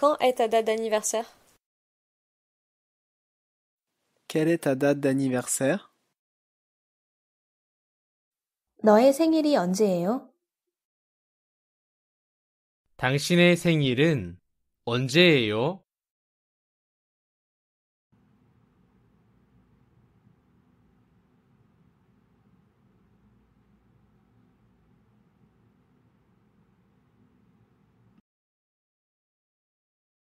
Quand est ta date d'anniversaire Quelle est ta date d'anniversaire 너의 생일이 언제예요? 당신의 생일은 언제예요?